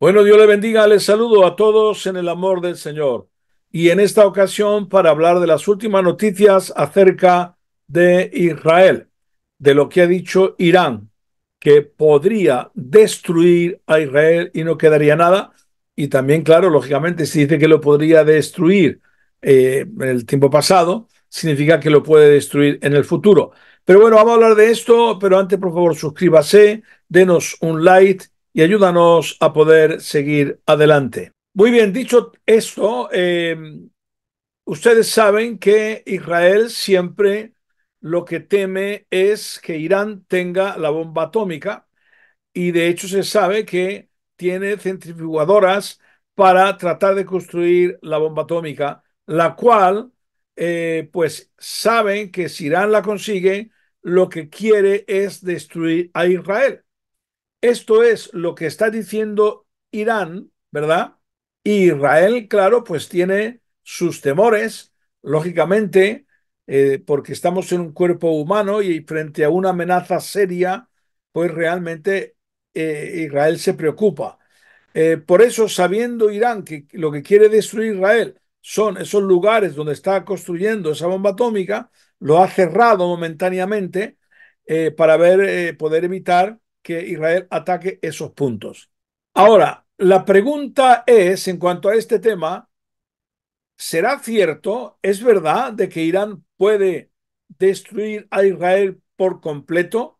Bueno, Dios le bendiga, les saludo a todos en el amor del Señor. Y en esta ocasión para hablar de las últimas noticias acerca de Israel, de lo que ha dicho Irán, que podría destruir a Israel y no quedaría nada. Y también, claro, lógicamente, si dice que lo podría destruir eh, en el tiempo pasado, significa que lo puede destruir en el futuro. Pero bueno, vamos a hablar de esto, pero antes, por favor, suscríbase, denos un like y ayúdanos a poder seguir adelante. Muy bien, dicho esto, eh, ustedes saben que Israel siempre lo que teme es que Irán tenga la bomba atómica y de hecho se sabe que tiene centrifugadoras para tratar de construir la bomba atómica, la cual, eh, pues saben que si Irán la consigue, lo que quiere es destruir a Israel. Esto es lo que está diciendo Irán, ¿verdad? Y Israel, claro, pues tiene sus temores, lógicamente, eh, porque estamos en un cuerpo humano y frente a una amenaza seria, pues realmente eh, Israel se preocupa. Eh, por eso, sabiendo Irán que lo que quiere destruir Israel son esos lugares donde está construyendo esa bomba atómica, lo ha cerrado momentáneamente para poder evitar que Israel ataque esos puntos. Ahora, la pregunta es, en cuanto a este tema, ¿será cierto, es verdad, de que Irán puede destruir a Israel por completo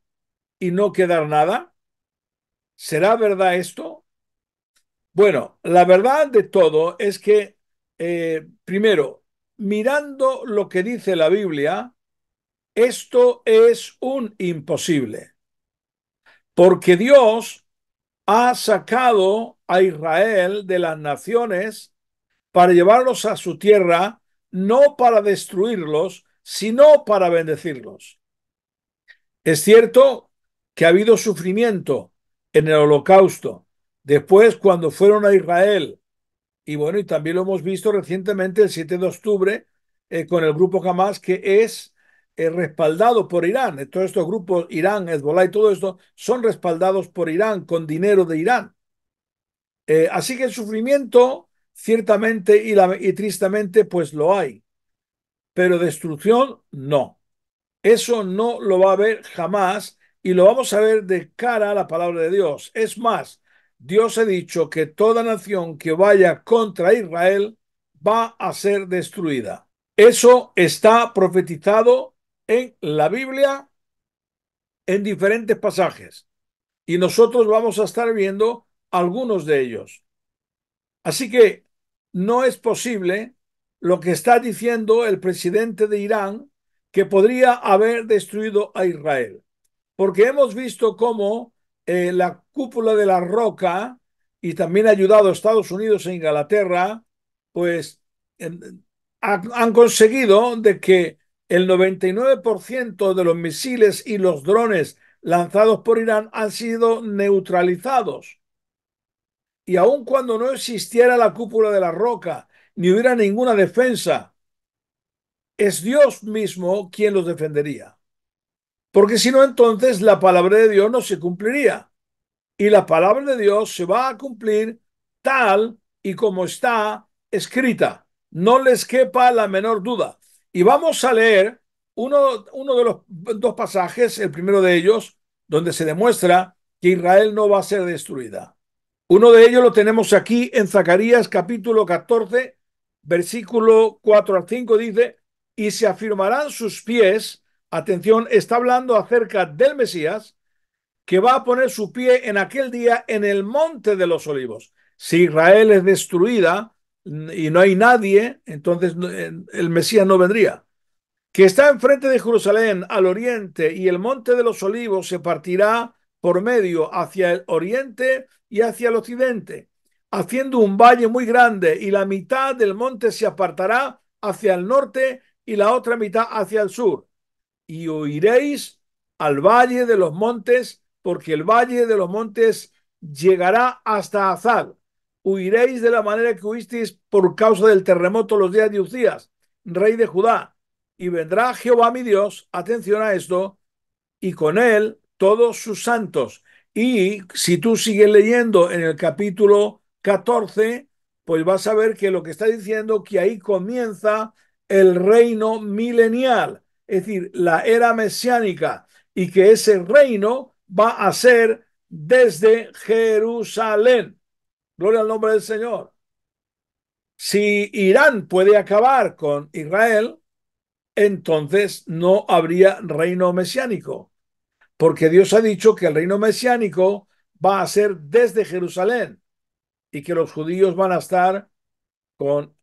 y no quedar nada? ¿Será verdad esto? Bueno, la verdad de todo es que, eh, primero, mirando lo que dice la Biblia, esto es un imposible porque Dios ha sacado a Israel de las naciones para llevarlos a su tierra, no para destruirlos, sino para bendecirlos. Es cierto que ha habido sufrimiento en el holocausto. Después, cuando fueron a Israel, y bueno, y también lo hemos visto recientemente el 7 de octubre eh, con el grupo Hamas, que es respaldado por Irán. Todos estos grupos, Irán, Hezbollah y todo esto, son respaldados por Irán con dinero de Irán. Eh, así que el sufrimiento, ciertamente y, y tristemente, pues lo hay. Pero destrucción, no. Eso no lo va a haber jamás y lo vamos a ver de cara a la palabra de Dios. Es más, Dios ha dicho que toda nación que vaya contra Israel va a ser destruida. Eso está profetizado en la Biblia en diferentes pasajes y nosotros vamos a estar viendo algunos de ellos. Así que no es posible lo que está diciendo el presidente de Irán que podría haber destruido a Israel, porque hemos visto cómo eh, la cúpula de la roca y también ha ayudado a Estados Unidos e Inglaterra, pues han conseguido de que el 99% de los misiles y los drones lanzados por Irán han sido neutralizados. Y aun cuando no existiera la cúpula de la roca, ni hubiera ninguna defensa, es Dios mismo quien los defendería. Porque si no, entonces la palabra de Dios no se cumpliría. Y la palabra de Dios se va a cumplir tal y como está escrita. No les quepa la menor duda. Y vamos a leer uno, de los dos pasajes, el primero de ellos, donde se demuestra que Israel no va a ser destruida. Uno de ellos lo tenemos aquí en Zacarías capítulo 14, versículo 4 al 5, dice, y se afirmarán sus pies, atención, está hablando acerca del Mesías, que va a poner su pie en aquel día en el monte de los olivos. Si Israel es destruida, y no hay nadie, entonces el Mesías no vendría. Que está enfrente de Jerusalén al oriente y el monte de los olivos se partirá por medio hacia el oriente y hacia el occidente, haciendo un valle muy grande y la mitad del monte se apartará hacia el norte y la otra mitad hacia el sur. Y huiréis al valle de los montes, porque el valle de los montes llegará hasta Azad huiréis de la manera que huisteis por causa del terremoto los días de Ucías, rey de Judá. Y vendrá Jehová mi Dios, atención a esto, y con él todos sus santos. Y si tú sigues leyendo en el capítulo 14, pues vas a ver que lo que está diciendo, que ahí comienza el reino milenial, es decir, la era mesiánica, y que ese reino va a ser desde Jerusalén. Gloria al nombre del Señor. Si Irán puede acabar con Israel, entonces no habría reino mesiánico, porque Dios ha dicho que el reino mesiánico va a ser desde Jerusalén y que los judíos van a estar con,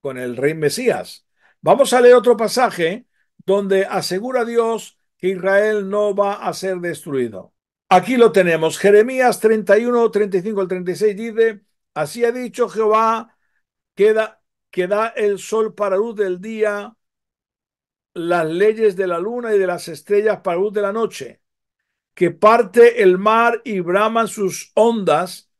con el rey Mesías. Vamos a leer otro pasaje donde asegura Dios que Israel no va a ser destruido. Aquí lo tenemos. Jeremías 31, 35 al 36 dice, así ha dicho Jehová, queda, que da el sol para luz del día, las leyes de la luna y de las estrellas para luz de la noche, que parte el mar y braman sus ondas.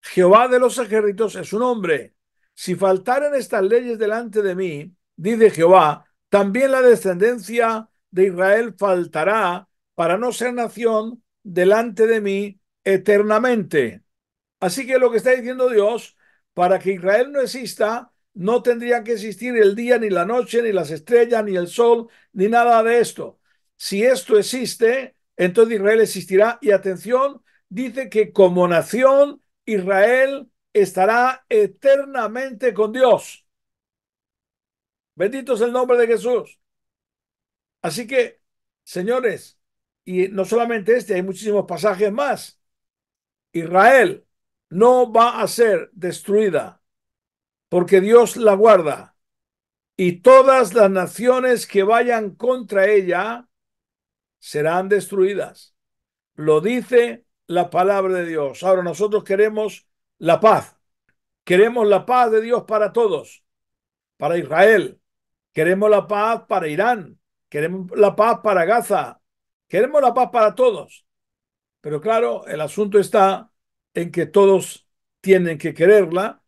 Jehová de los ejércitos es un hombre. Si faltaran estas leyes delante de mí, dice Jehová, también la descendencia de Israel faltará para no ser nación delante de mí eternamente. Así que lo que está diciendo Dios, para que Israel no exista, no tendría que existir el día, ni la noche, ni las estrellas, ni el sol, ni nada de esto. Si esto existe, entonces Israel existirá. Y atención, dice que como nación, Israel estará eternamente con Dios. Bendito es el nombre de Jesús. Así que, señores, y no solamente este, hay muchísimos pasajes más. Israel no va a ser destruida porque Dios la guarda. Y todas las naciones que vayan contra ella serán destruidas. Lo dice la palabra de Dios. Ahora nosotros queremos la paz. Queremos la paz de Dios para todos, para Israel. Queremos la paz para Irán. Queremos la paz para Gaza, Queremos la paz para todos, pero claro, el asunto está en que todos tienen que quererla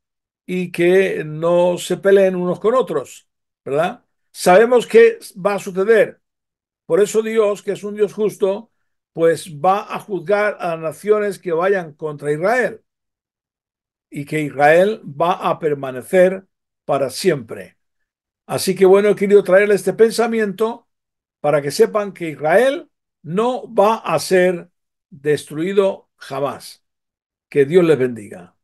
y que no se peleen unos con otros, ¿verdad? Sabemos que va a suceder. Por eso Dios, que es un Dios justo, pues va a juzgar a las naciones que vayan contra Israel y que Israel va a permanecer para siempre. Así que bueno, he querido traerle este pensamiento para que sepan que Israel no va a ser destruido jamás. Que Dios les bendiga.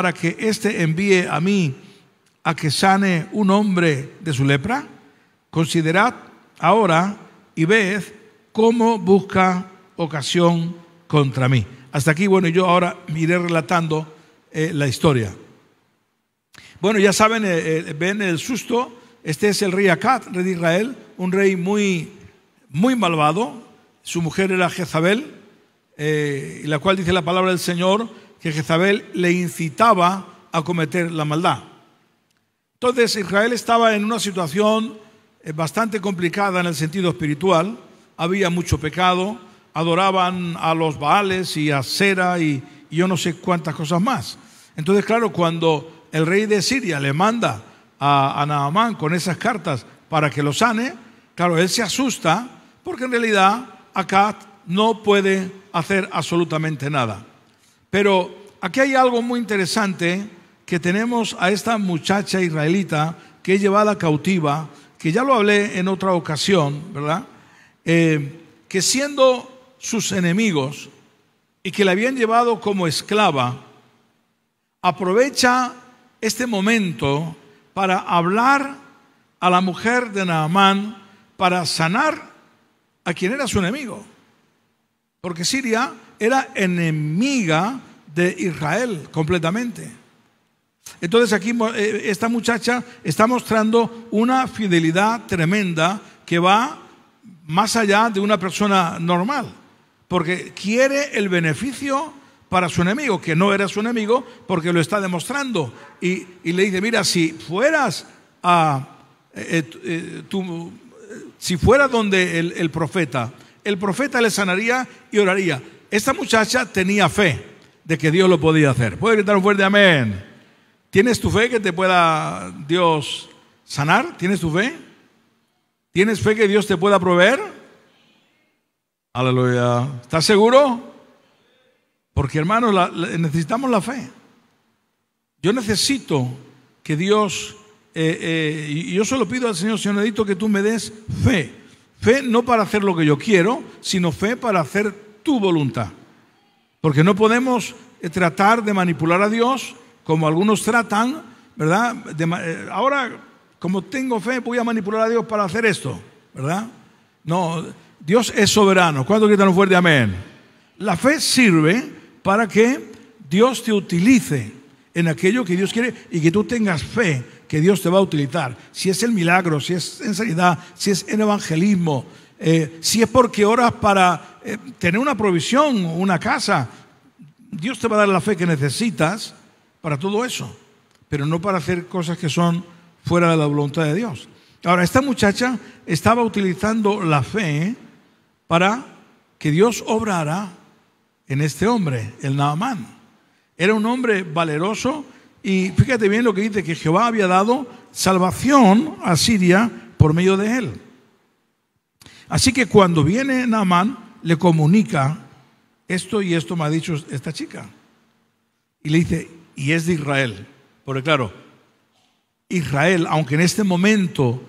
para que éste envíe a mí a que sane un hombre de su lepra? Considerad ahora y ved cómo busca ocasión contra mí. Hasta aquí, bueno, yo ahora iré relatando eh, la historia. Bueno, ya saben, eh, eh, ven el susto. Este es el rey Acat, rey de Israel, un rey muy, muy malvado. Su mujer era Jezabel, la cual dice la palabra del Señor que Jezabel le incitaba a cometer la maldad. Entonces Israel estaba en una situación eh, bastante complicada en el sentido espiritual. Había mucho pecado, adoraban a los Baales y a Sera y, yo no sé cuántas cosas más. Entonces, claro, cuando el rey de Siria le manda a, a Naamán con esas cartas para que lo sane, claro, él se asusta porque en realidad Acat no puede hacer absolutamente nada. Pero aquí hay algo muy interesante que tenemos a esta muchacha israelita que es llevada cautiva, que ya lo hablé en otra ocasión, ¿verdad? Eh, que siendo sus enemigos y que la habían llevado como esclava, aprovecha este momento para hablar a la mujer de Naamán para sanar a quien era su enemigo. Porque Siria era enemiga de Israel completamente. Entonces aquí eh, esta muchacha está mostrando una fidelidad tremenda que va más allá de una persona normal, porque quiere el beneficio para su enemigo, que no era su enemigo, porque lo está demostrando. Y, le dice, mira, si fueras a... Eh, eh, si fuera donde el, el profeta, el profeta le sanaría y oraría. Esta muchacha tenía fe de que Dios lo podía hacer. ¿Puede gritar un fuerte amén? ¿Tienes tu fe que te pueda Dios sanar? ¿Tienes tu fe? ¿Tienes fe que Dios te pueda proveer? Aleluya. ¿Estás seguro? Porque hermanos, necesitamos la fe. Yo necesito que Dios, eh, eh, y yo solo pido al Señor, Señor, Edito, que tú me des fe. Fe no para hacer lo que yo quiero, sino fe para hacer tu voluntad. Porque no podemos eh, tratar de manipular a Dios como algunos tratan, ¿verdad? Eh, ahora, como tengo fe, voy a manipular a Dios para hacer esto, ¿verdad? No, Dios es soberano. ¿Cuánto gritan un fuerte amén? La fe sirve para que Dios te utilice en aquello que Dios quiere y que tú tengas fe que Dios te va a utilizar. Si es el milagro, si es en sanidad, si es en evangelismo, eh, si es porque oras para eh, tener una provisión una casa, Dios te va a dar la fe que necesitas para todo eso, pero no para hacer cosas que son fuera de la voluntad de Dios. Ahora, esta muchacha estaba utilizando la fe para que Dios obrara en este hombre, el Naamán. Era un hombre valeroso y fíjate bien lo que dice, que Jehová había dado salvación a Siria por medio de él. Así que cuando viene Naamán, le comunica esto y esto me ha dicho esta chica. Y le dice, y es de Israel. Porque claro, Israel, aunque en este momento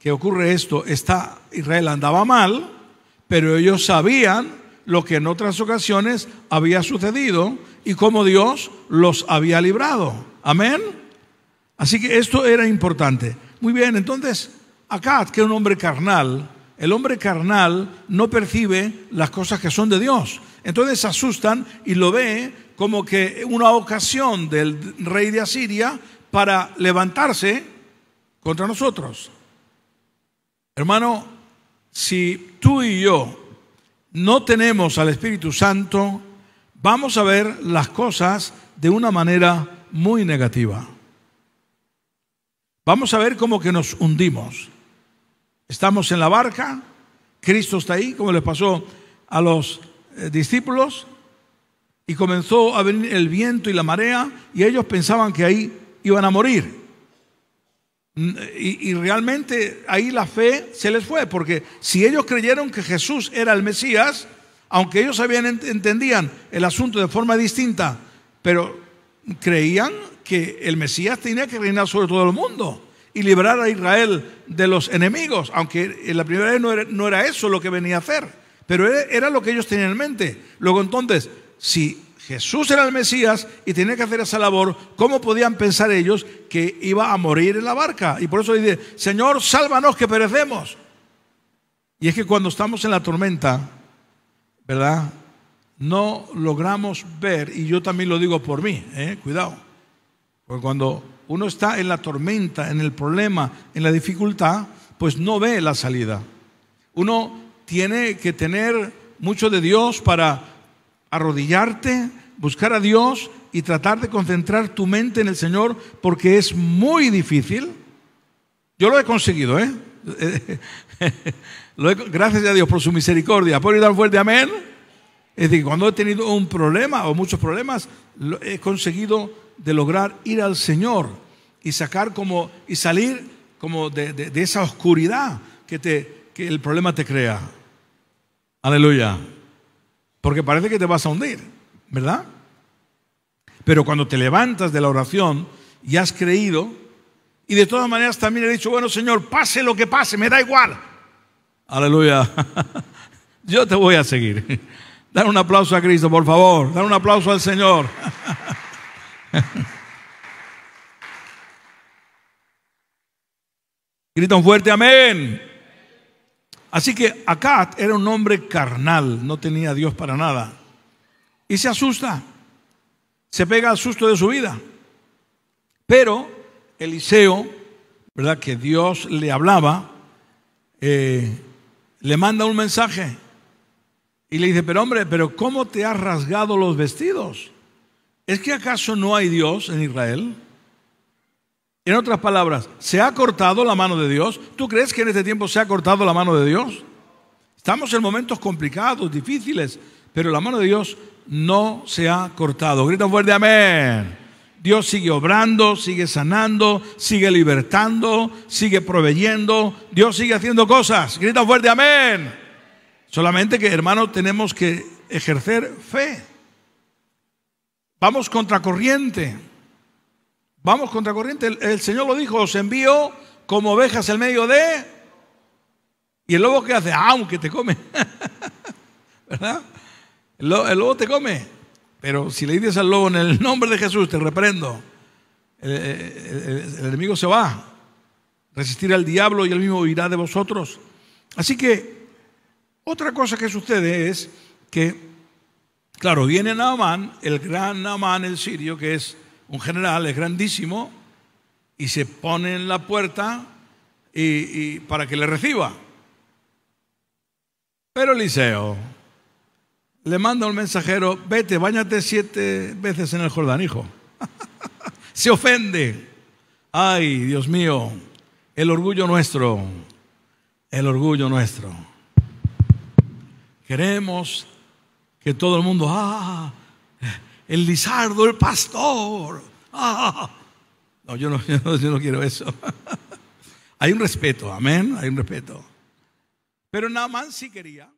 que ocurre esto, está, Israel andaba mal, pero ellos sabían lo que en otras ocasiones había sucedido y cómo Dios los había librado. Amén. Así que esto era importante. Muy bien, entonces, Acat, que es un hombre carnal, el hombre carnal no percibe las cosas que son de Dios. Entonces se asustan y lo ve como que una ocasión del rey de Asiria para levantarse contra nosotros. Hermano, si tú y yo no tenemos al Espíritu Santo, vamos a ver las cosas de una manera muy negativa. Vamos a ver como que nos hundimos. Estamos en la barca, Cristo está ahí, como les pasó a los eh, discípulos, y comenzó a venir el viento y la marea, y ellos pensaban que ahí iban a morir. Mm, y, realmente ahí la fe se les fue, porque si ellos creyeron que Jesús era el Mesías, aunque ellos habían entendían el asunto de forma distinta, pero creían que el Mesías tenía que reinar sobre todo el mundo y librar a Israel de los enemigos, aunque en la primera vez no era, eso lo que venía a hacer, pero era, lo que ellos tenían en mente. Luego entonces, si Jesús era el Mesías y tenía que hacer esa labor, ¿cómo podían pensar ellos que iba a morir en la barca? Y por eso dice, Señor, sálvanos que perecemos. Y es que cuando estamos en la tormenta, ¿verdad? No logramos ver, y yo también lo digo por mí, ¿eh? cuidado, porque cuando uno está en la tormenta, en el problema, en la dificultad, pues no ve la salida. Uno tiene que tener mucho de Dios para arrodillarte, buscar a Dios y tratar de concentrar tu mente en el Señor porque es muy difícil. Yo lo he conseguido, ¿eh? gracias a Dios por su misericordia. ¿Puedo dar un fuerte amén? Es decir, cuando he tenido un problema o muchos problemas, he conseguido de lograr ir al Señor y sacar como y salir como de, esa oscuridad que, te, que el problema te crea. Aleluya. Porque parece que te vas a hundir, ¿verdad? Pero cuando te levantas de la oración y has creído, y de todas maneras también he dicho, bueno Señor, pase lo que pase, me da igual. Aleluya. Yo te voy a seguir. Dar un aplauso a Cristo, por favor. Dar un aplauso al Señor. Grita fuerte amén. Así que Acat era un hombre carnal, no tenía Dios para nada. Y se asusta, se pega al susto de su vida. Pero Eliseo, ¿verdad? Que Dios le hablaba, eh, le manda un mensaje y le dice, pero hombre, pero ¿cómo te has rasgado los vestidos? ¿Es que acaso no hay Dios en Israel? En otras palabras, ¿se ha cortado la mano de Dios? ¿Tú crees que en este tiempo se ha cortado la mano de Dios? Estamos en momentos complicados, difíciles, pero la mano de Dios no se ha cortado. Grita fuerte, amén. Dios sigue obrando, sigue sanando, sigue libertando, sigue proveyendo. Dios sigue haciendo cosas. Grita fuerte, amén. Solamente que, hermano, tenemos que ejercer fe. Vamos contracorriente. Vamos contracorriente. El, el Señor lo dijo, os envío como ovejas en medio de... Y el lobo que hace, ah, aunque te come. ¿Verdad? El lobo, te come. Pero si le dices al lobo en el nombre de Jesús, te reprendo. El, enemigo se va. Resistir al diablo y él mismo huirá de vosotros. Así que otra cosa que sucede es que Claro, viene Naamán, el gran Naamán, el sirio, que es un general, es grandísimo, y se pone en la puerta y, para que le reciba. Pero Eliseo le manda un mensajero, vete, bañate siete veces en el Jordán, hijo. se ofende. Ay, Dios mío, el orgullo nuestro, el orgullo nuestro. Queremos todo el mundo, ah, ah, ah, el Lizardo, el pastor, ah, No, yo no, quiero eso. Hay un respeto, amén, hay un respeto. Pero nada más si quería.